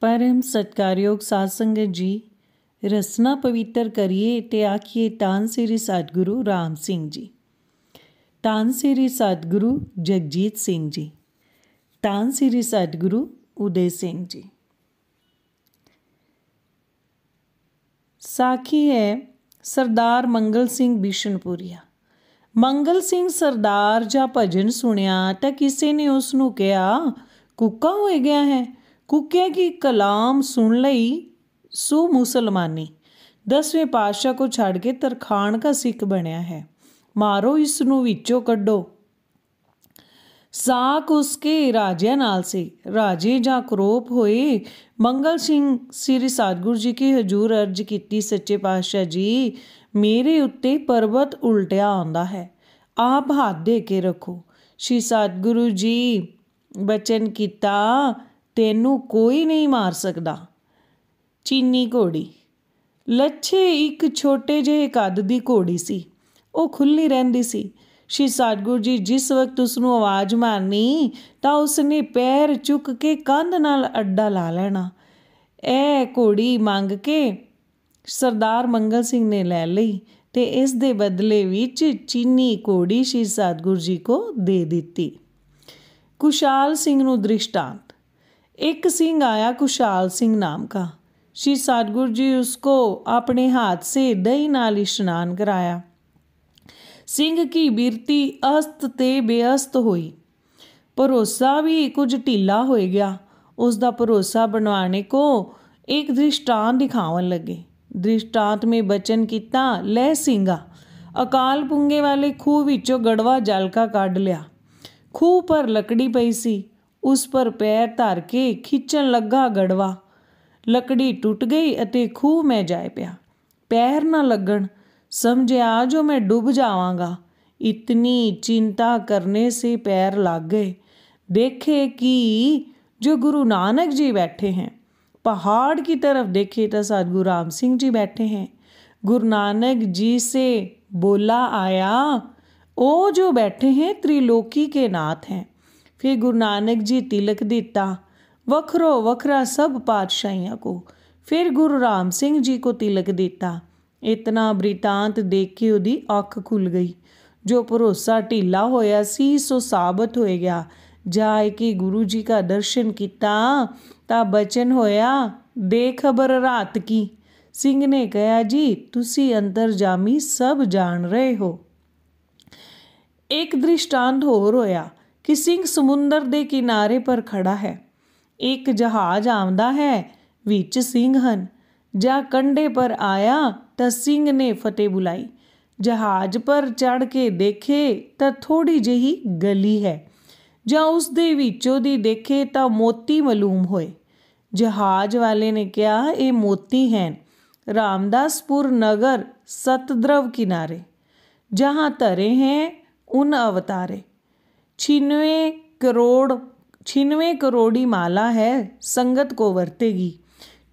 ਪਰਮ ਸਤਕਾਰਯੋਗ ਸਾਧ ਸੰਗਤ ਜੀ ਰਸਨਾ ਪਵਿੱਤਰ ਕਰੀਏ ਤੇ ਆਖੀਏ ਤਾਂ ਸ੍ਰੀ ਸਤਗੁਰੂ ਰਾਮ ਸਿੰਘ ਜੀ ਤਾਂ ਸ੍ਰੀ ਸਤਗੁਰੂ ਜਗਜੀਤ ਸਿੰਘ ਜੀ ਤਾਂ ਸ੍ਰੀ ਸਤਗੁਰੂ ਉਦੇ ਸਿੰਘ ਜੀ ਸਾਖੀ ਹੈ ਸਰਦਾਰ ਮੰਗਲ ਸਿੰਘ ਬਿਸ਼ਨਪੁਰੀਆ ਮੰਗਲ ਸਿੰਘ ਸਰਦਾਰ ਜਾਂ ਭਜਨ ਸੁਣਿਆ ਤਾਂ ਕਿਸੇ ਨੇ ਉਸ ਨੂੰ ਕਿਹਾ ਕੁੱਕਾ ਹੋ ਗਿਆ ਹੈ ਕੁੱਕੇ ਕੀ ਕਲਾਮ ਸੁਣ ਲਈ ਸੋ ਮੁਸਲਮਾਨੀ ਦਸਵੇਂ ਪਾਤਸ਼ਾਹ ਕੋ ਛੱਡ ਕੇ ਤਰਖਾਨ ਦਾ ਸਿੱਖ ਬਣਿਆ ਹੈ ਮਾਰੋ ਇਸ ਨੂੰ ਵਿੱਚੋਂ ਕੱਢੋ ਸਾਕ ਉਸਕੇ ਰਾਜੇ ਨਾਲ ਸੀ ਰਾਜੇ ਜਾਂ ਕਰੋਪ ਹੋਏ ਮੰਗਲ ਸਿੰਘ ਸ੍ਰੀ ਸਤਗੁਰ ਜੀ ਕੀ ਹਜ਼ੂਰ ਅਰਜ ਕੀਤੀ ਸੱਚੇ ਪਾਤਸ਼ਾਹ ਜੀ ਮੇਰੇ ਉੱਤੇ ਪਰਬਤ ਉਲਟਿਆ ਆਉਂਦਾ ਹੈ ਆਪ ਹੱਥ ਦੇ ਕੇ ਰੱਖੋ ਸ਼੍ਰੀ ਸਤਗੁਰੂ ਜੀ ਬਚਨ ਕੀਤਾ ਤੈਨੂੰ ਕੋਈ ਨਹੀਂ ਮਾਰ ਸਕਦਾ ਚੀਨੀ ਘੋੜੀ ਲੱਛੇ ਇੱਕ ਛੋਟੇ ਜਿਹੇ ਕੱਦ ਦੀ ਘੋੜੀ ਸੀ ਉਹ ਖੁੱਲੀ ਰਹਿੰਦੀ ਸੀ ਸ਼੍ਰੀ ਸਤਗੁਰੂ ਜੀ ਜਿਸ ਵਕਤ ਉਸ ਨੂੰ ਆਵਾਜ਼ ਮਾਰਨੀ ਤਾਂ ਉਸ ਨੇ ਪੈਰ ਚੁੱਕ ਕੇ ਕੰਧ ਨਾਲ ਅੱਡਾ ਲਾ ਲੈਣਾ ਐ ਘੋੜੀ ਮੰਗ ਕੇ ਸਰਦਾਰ ਮੰਗਲ ਸਿੰਘ ਨੇ ਲੈ ਲਈ ਤੇ ਇਸ ਦੇ ਬਦਲੇ ਵਿੱਚ ਚੀਨੀ ਘੋੜੀ ਸ਼੍ਰੀ ਸਤਗੁਰੂ ਜੀ ਕੋ ਦੇ ਦਿੱਤੀ ਕੁਸ਼ਾਲ ਸਿੰਘ ਨੂੰ ਦ੍ਰਿਸ਼ਟਾਂਤ एक सिंह आया कुशाल सिंह नाम का श्री सदगुरु जी उसको अपने हाथ से दही नाल स्नान कराया सिंह की बिरती अस्त ते बेअस्त हुई भरोसा भी कुछ ढीला हो गया उसका भरोसा बनवाने को एक दृष्टांत दिखावन लगे दृष्टांत में बचन किता ਲੈ ਸਿੰਘਾ ਅਕਾਲ ਪੁੰਗੇ ਵਾਲੇ ਖੂਹ ਵਿੱਚੋਂ ਗੜਵਾ ਜਲ ਕਾ ਕੱਢ ਲਿਆ ਖੂਹ ਪਰ ਲੱਕੜੀ ਪਈ ਸੀ उस पर पैर धार के खिंचन लगा ਲੱਗਾ लकड़ी ਲੱਕੜੀ गई ਗਈ खूह में जाए ਜਾਇ पैर ना लगन समझ आ जो मैं डूब ਜਾਵਾਂਗਾ इतनी चिंता करने से पैर लग गए देखे कि जो गुरु नानक जी बैठे हैं पहाड़ की तरफ देखे तो सदगुरु राम सिंह जी बैठे हैं गुरु नानक जी से बोला आया ओ जो बैठे हैं त्रिलोकी के नाथ हैं ਫਿਰ ਗੁਰੂ ਨਾਨਕ ਜੀ ਤਿਲਕ ਦਿੱਤਾ ਵੱਖਰੋ ਵੱਖਰਾ ਸਭ ਪਾਤਸ਼ਾਹੀਆਂ ਕੋ ਫਿਰ ਗੁਰੂ ਰਾਮ ਸਿੰਘ ਜੀ ਕੋ ਤਿਲਕ ਦਿੱਤਾ ਇਤਨਾ ਬ੍ਰਿਤਾਂਤ ਦੇਖ ਕੇ ਉਹਦੀ ਅੱਖ ਖੁੱਲ ਗਈ ਜੋ ਭਰੋਸਾ ਢੀਲਾ ਹੋਇਆ ਸੀ ਸੋ ਸਾਬਤ ਹੋ ਗਿਆ ਜਾਇ ਕਿ ਗੁਰੂ ਜੀ ਦਾ ਦਰਸ਼ਨ ਕੀਤਾ ਤਾਂ ਬਚਨ ਹੋਇਆ ਦੇ ਖਬਰ ਰਾਤ ਕੀ ਸਿੰਘ ਨੇ ਕਿਹਾ ਜੀ ਤੁਸੀਂ ਅੰਦਰ ਜਾਮੀ ਸਭ ਜਾਣ ਰਹੇ ਹੋ ਇੱਕ ਦ੍ਰਿਸ਼ਟਾਂਤ ਹੋਰ ਹੋਇਆ ਕਿ ਸਿੰਘ ਸਮੁੰਦਰ ਦੇ ਕਿਨਾਰੇ ਪਰ ਖੜਾ ਹੈ ਇੱਕ ਜਹਾਜ਼ ਆਉਂਦਾ ਹੈ ਵਿੱਚ ਸਿੰਘ ਹਨ ਜਾਂ ਕੰਡੇ ਪਰ ਆਇਆ ਤਾਂ ਸਿੰਘ ਨੇ ਫਤਿਹ ਬੁਲਾਈ ਜਹਾਜ਼ ਪਰ ਚੜ ਕੇ ਦੇਖੇ ਤਾਂ ਥੋੜੀ ਜਹੀ ਗਲੀ ਹੈ ਜਾਂ ਉਸ ਦੇ ਵਿੱਚੋਂ ਦੀ ਦੇਖੇ ਤਾਂ ਮੋਤੀ ਮਲੂਮ ਹੋਏ ਜਹਾਜ਼ ਵਾਲੇ ਨੇ ਕਿਹਾ ਇਹ ਮੋਤੀ ਹਨ ਰਾਮਦਾਸਪੁਰ ਨਗਰ ਸਤਦਰਵ ਕਿਨਾਰੇ ਜਹਾਂ ਧਰੇ ਹੈ ਉਨ ਅਵਤਾਰੇ छिनवे करोड़ छिनवे करोड़ी माला है संगत को वर्तेगी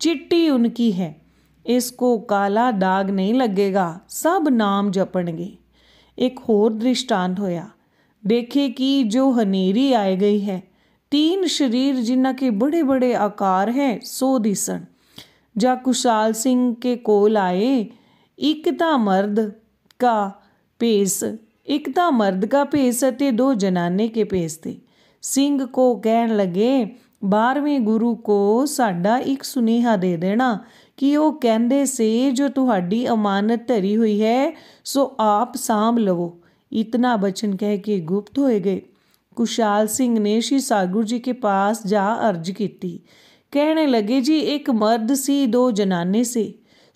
चिट्टी उनकी है इसको काला दाग नहीं लगेगा सब नाम ਜਪਣਗੇ एक होर दृष्टांत होया देखे कि जो हनेरी आए गई है तीन शरीर जिन्ना के बड़े बड़े आकार हैं सो दिसन जा कुशाल सिंह के कोल आए एक ता मर्द का भेस ਇੱਕ ਤਾਂ ਮਰਦ का ਭੇਸ थे ਦੋ ਜਨਾਨੇ ਕੇ ਭੇਸ ਤੇ ਸਿੰਘ ਕੋ ਕਹਿਣ ਲਗੇ 12ਵੇਂ ਗੁਰੂ ਕੋ ਸਾਡਾ ਇੱਕ ਸੁਨੇਹਾ ਦੇ ਦੇਣਾ ਕਿ ਉਹ ਕਹਿੰਦੇ ਸੇ ਜੋ ਤੁਹਾਡੀ ਅਮਾਨਤ ਧਰੀ ਹੋਈ ਹੈ ਸੋ ਆਪ ਸਾਂਭ ਲਵੋ ਇਤਨਾ ਬਚਨ ਕਹਿ ਕੇ ਗੁਪਤ ਹੋਏ ਗਏ ਕੁਸ਼ਾਲ ਸਿੰਘ ਨੇ ਸ਼੍ਰੀ ਸਾਗੁਰ ਜੀ ਕੇ ਪਾਸ ਜਾ ਅਰਜ ਕੀਤੀ ਕਹਿਣੇ ਲਗੇ ਜੀ ਇੱਕ ਮਰਦ ਸੀ ਦੋ ਜਨਾਨੇ ਸੀ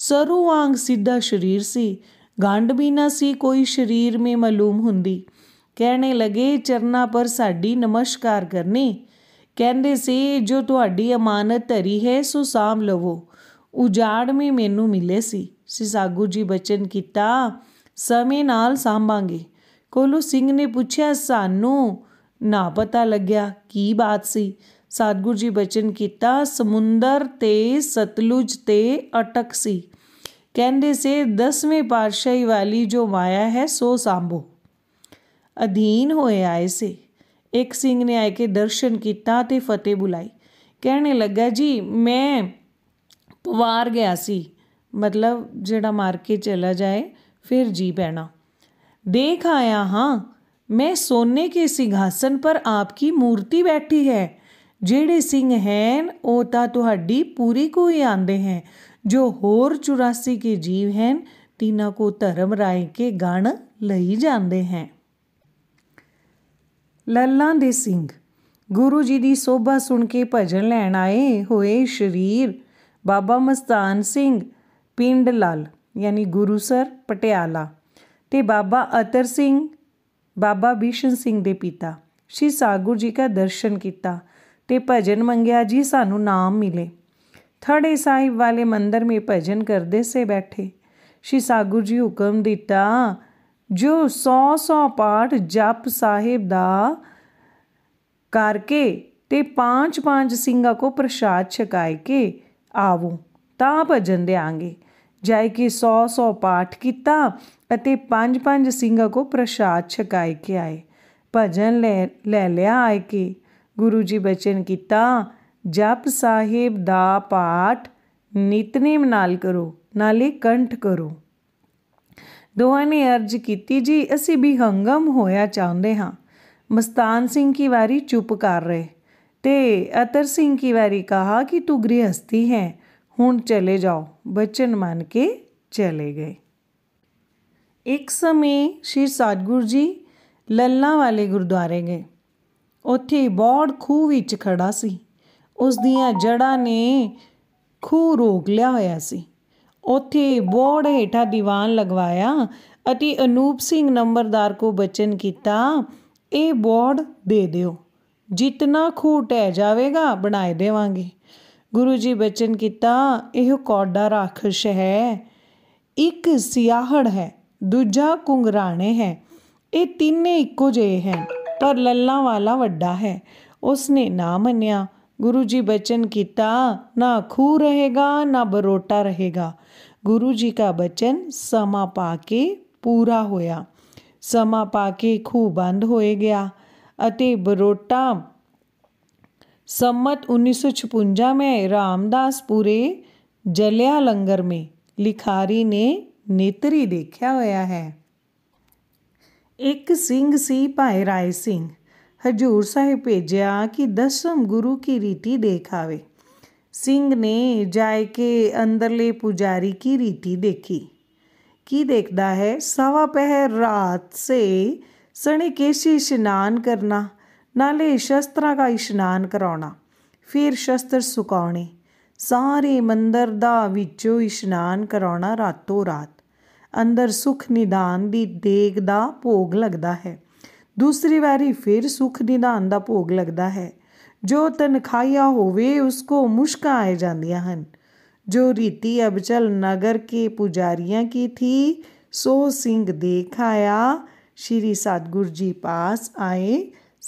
ਸਰੂ ਵਾਂਗ ਸਿੱਧਾ ਸਰੀਰ ਸੀ ਗੰਢ ਵੀ ਨਾ ਸੀ ਕੋਈ ਸ਼ਰੀਰ ਮੇ ਮਾਲੂਮ ਹੁੰਦੀ ਕਹਿਣੇ ਲਗੇ ਚਰਨਾ ਪਰ ਸਾਡੀ ਨਮਸਕਾਰ ਕਰਨੀ ਕਹਿੰਦੇ ਸੀ ਜੋ ਤੁਹਾਡੀ ਅਮਾਨਤ ਧਰੀ ਹੈ ਸੋ ਸਾਮ ਲਵੋ ਉਜਾੜ ਮੇ ਮੈਨੂੰ ਮਿਲੇ ਸੀ ਸਿਸਾਗੂ ਜੀ ਬਚਨ ਕੀਤਾ ਸਮੇ ਨਾਲ ਸਾਂਭਾਂਗੇ ਕੋਲੂ ਸਿੰਘ ਨੇ ਪੁੱਛਿਆ ਸਾਨੂੰ ਨਾ ਪਤਾ ਲੱਗਿਆ ਕੀ ਬਾਤ ਸੀ ਸਾਧਗੁਰ ਜੀ ਬਚਨ ਕੀਤਾ ਸਮੁੰਦਰ ਤੇ ਸਤਲੁਜ ਤੇ ਅਟਕ ਸੀ ਕਹਿੰਦੇ ਸੇ ਦਸਵੇਂ ਪਾਤਸ਼ਾਹੀ ਵਾਲੀ ਜੋ ਮਾਇਆ ਹੈ ਸੋ ਸੰਭੋ ਅਧੀਨ ਹੋਏ ਆਏ ਸੇ ਇੱਕ ਸਿੰਘ ਨੇ ਆ ਕੇ ਦਰਸ਼ਨ ਕੀਤਾ ਤੇ ਫਤਿਹ ਬੁਲਾਈ ਕਹਿਣੇ ਲੱਗਾ ਜੀ ਮੈਂ ਪਵਾਰ ਗਿਆ ਸੀ ਮਤਲਬ ਜਿਹੜਾ ਮਾਰ ਕੇ ਚਲਾ ਜਾਏ ਫਿਰ ਜੀ ਪੈਣਾ ਦੇਖ ਆਇਆ ਹਾਂ ਮੈਂ ਸੋਨੇ ਕੇ ਸਿੰਘਾਸਨ ਪਰ ਆਪਕੀ ਮੂਰਤੀ ਬੈਠੀ ਹੈ ਜਿਹੜੇ ਸਿੰਘ ਹਨ ਉਹ ਤਾਂ ਤੁਹਾਡੀ ਪੂਰੀ ਕੋਈ ਆਂਦੇ ਹੈ ਜੋ ਹੋਰ 84 ਕੇ ਜੀਵ ਹਨ ਤਿਨਾਂ ਕੋ ਧਰਮ ਰਾਏ ਕੇ ਗਣ ਲਈ ਜਾਂਦੇ ਹੈ ਲੱਲਾਂ ਦੇ ਸਿੰਘ ਗੁਰੂ ਜੀ ਦੀ ਸੋਭਾ ਸੁਣ ਕੇ ਭਜਨ ਲੈਣ ਆਏ ਹੋਏ ਸ਼ਰੀਰ ਬਾਬਾ ਮਸਤਾਨ ਸਿੰਘ ਪਿੰਡ ਲਾਲ ਯਾਨੀ ਗੁਰੂ ਸਰ ਪਟਿਆਲਾ ਤੇ ਬਾਬਾ ਅਤਰ ਸਿੰਘ ਬਾਬਾ ਬਿਸ਼ਨ ਸਿੰਘ ਦੇ ਪਿਤਾ ਸ਼੍ਰੀ ਸਾਗੁਰ ਜੀ ਦਾ ਦਰਸ਼ਨ ਕੀਤਾ ਤੇ ਭਜਨ ਮੰਗਿਆ ਜੀ ਸਾਨੂੰ ਨਾਮ ਮਿਲੇ थड़े साहिब ਵਾਲੇ ਮੰਦਰ ਮੇ ਭਜਨ ਕਰਦੇ ਸੇ ਬੈਠੇ ਸ਼੍ਰੀ सागुर ਜੀ ਹੁਕਮ ਦਿੱਤਾ ਜੋ 100-100 ਪਾਠ ਜਪ ਸਾਹਿਬ ਦਾ ਕਰਕੇ ਤੇ ਪੰਜ ਪੰਜ ਸਿੰਘਾ ਕੋ ਪ੍ਰਸ਼ਾਦ ਛਕਾਇ ਕੇ ਆਵੋ ਤਾਂ ਭਜਨ ਦੇਾਂਗੇ ਜੈ ਕੀ 100-100 ਪਾਠ ਕੀਤਾ ਅਤੇ ਪੰਜ ਪੰਜ ਸਿੰਘਾ ਕੋ ਪ੍ਰਸ਼ਾਦ ਛਕਾਇ ਕੇ ਆਏ ਭਜਨ ਲੈ ਲੈ ਲਿਆ ਆਏ ਕਿ ਗੁਰੂ ਜੀ ਬਚਨ ਕੀਤਾ ਜਪ ਸਾਹਿਬ ਦਾ ਪਾਠ ਨਿਤਨੇਮ ਨਾਲ ਕਰੋ ਨਾਲੇ ਕੰਠ ਕਰੋ ਦੋਹਾਂ ਨੇ ਅਰਜ ਕੀਤੀ ਜੀ ਅਸੀਂ ਵੀ ਹੰਗਮ ਹੋਇਆ ਚਾਹੁੰਦੇ ਹਾਂ ਮਸਤਾਨ ਸਿੰਘ ਕੀ ਵਾਰੀ ਚੁੱਪ ਕਰ ਰਹੇ ਤੇ ਅਤਰ ਸਿੰਘ ਕੀ ਵਾਰੀ ਕਹਾ ਕਿ ਤੂੰ ਗ੍ਰਿਹਸਤੀ ਹੈ ਹੁਣ ਚਲੇ ਜਾਓ ਬਚਨ ਮੰਨ ਕੇ ਚਲੇ ਗਏ ਇੱਕ ਸਮੇਂ ਸ਼੍ਰੀ ਸਤਗੁਰੂ ਜੀ ਲੱਲਾ ਵਾਲੇ ਗੁਰਦੁਆਰੇ ਗਏ ਉੱਥੇ ਬੋੜ ਖੂਹ ਵਿੱਚ ਖੜਾ ਸੀ ਉਸ ਦੀਆਂ ਜੜਾਂ ਨੇ ਖੂ ਰੋਕ ਲਿਆ ਹੋਇਆ ਸੀ ਉੱਥੇ ਬੋੜ ਹੇਠਾ ਦੀਵਾਨ ਲਗਵਾਇਆ ਅਤੇ ਅਨੂਪ ਸਿੰਘ ਨੰਬਰਦਾਰ ਕੋ ਬਚਨ ਕੀਤਾ ਇਹ ਬੋਰਡ ਦੇ ਦਿਓ ਜਿੰਨਾ ਖੂਟ ਹੈ ਜਾਵੇਗਾ ਬਣਾਏ ਦੇਵਾਂਗੇ ਗੁਰੂ ਜੀ ਬਚਨ ਕੀਤਾ ਇਹ ਕੋਡਾ ਰਾਖਸ਼ ਹੈ ਇੱਕ ਸਿਆਹੜ ਹੈ ਦੂਜਾ ਕੁੰਗਰਾਣੇ ਹੈ ਇਹ ਤਿੰਨੇ ਇੱਕੋ ਜਿਹੇ ਹਨ ਪਰ ਲੱਲਾ ਵਾਲਾ ਵੱਡਾ ਹੈ ਉਸਨੇ ਨਾ ਮੰਨਿਆ गुरु जी बचन किता ना खू रहेगा ना बरोटा रहेगा गुरु जी का बचन समा पा के पूरा होया समा पा के खूह बंद हो गया ਅਤੇ बरोटा सम्मत छपुंजा में रामदास पूरे जलिया लंगर में लिखारी ने नेत्री देखा होया है एक सिंह सी भाई राय सिंह ਹਜੂਰ ਸਾਹਿਬ ਭੇਜਿਆ ਕਿ ਦਸਮ ਗੁਰੂ ਕੀ ਰੀਤੀ ਦੇਖਾਵੇ ਸਿੰਘ ਨੇ ਜਾਇ ਕੇ ਅੰਦਰਲੇ ਪੁਜਾਰੀ ਕੀ ਰੀਤੀ ਦੇਖੀ ਕੀ ਦੇਖਦਾ ਹੈ ਸਵਾ ਪਹਿਰ ਰਾਤ ਸੇ ਸਣੇ ਕੇਸ਼ੀ ਇਸ਼ਨਾਨ ਕਰਨਾ ਨਾਲੇ ਸ਼ਸਤਰਾ ਦਾ ਇਸ਼ਨਾਨ ਕਰਾਉਣਾ ਫਿਰ ਸ਼ਸਤਰ ਸੁਕਾਉਣੇ ਸਾਰੇ ਮੰਦਰ ਦਾ ਵਿੱਚੋਂ ਇਸ਼ਨਾਨ ਕਰਾਉਣਾ ਰਾਤੋਂ ਰਾਤ ਅੰਦਰ ਸੁਖ ਨਿਦਾਨ ਦੀ ਦੇਗ ਦਾ ਭੋਗ ਲੱਗਦਾ ਹੈ ਦੂਸਰੀ ਵਾਰੀ ਫਿਰ ਸੁਖ ਨਿਦਾਨ ਦਾ ਭੋਗ ਲੱਗਦਾ ਹੈ ਜੋ ਤਨਖਾਈਆ ਹੋਵੇ ਉਸਕੋ ਮੁਸ਼ਕਾ ਆਏ ਜਾਂਦੀਆਂ ਹਨ जो रीति अबचल नगर के पुजारियाँ की थी सो सिंह देखाया ਸ਼੍ਰੀ सतगुरु ਜੀ ਪਾਸ ਆਏ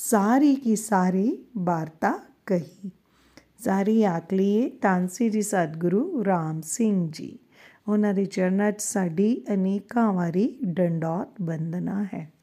ਸਾਰੀ ਕੀ ਸਾਰੀ वार्ता ਕਹੀ ਸਾਰੀ ਆਖ ਲਈਏ ਤਾਂਸੀ ਜੀ ਸਤਿਗੁਰੂ ਰਾਮ ਸਿੰਘ ਜੀ ਉਹਨਾਂ ਦੇ ਚਰਨਾਂ 'ਚ ਸਾਡੀ ਅਨੇਕਾਂ ਵਾਰੀ ਡੰਡੌਤ ਬੰਦਨਾ ਹੈ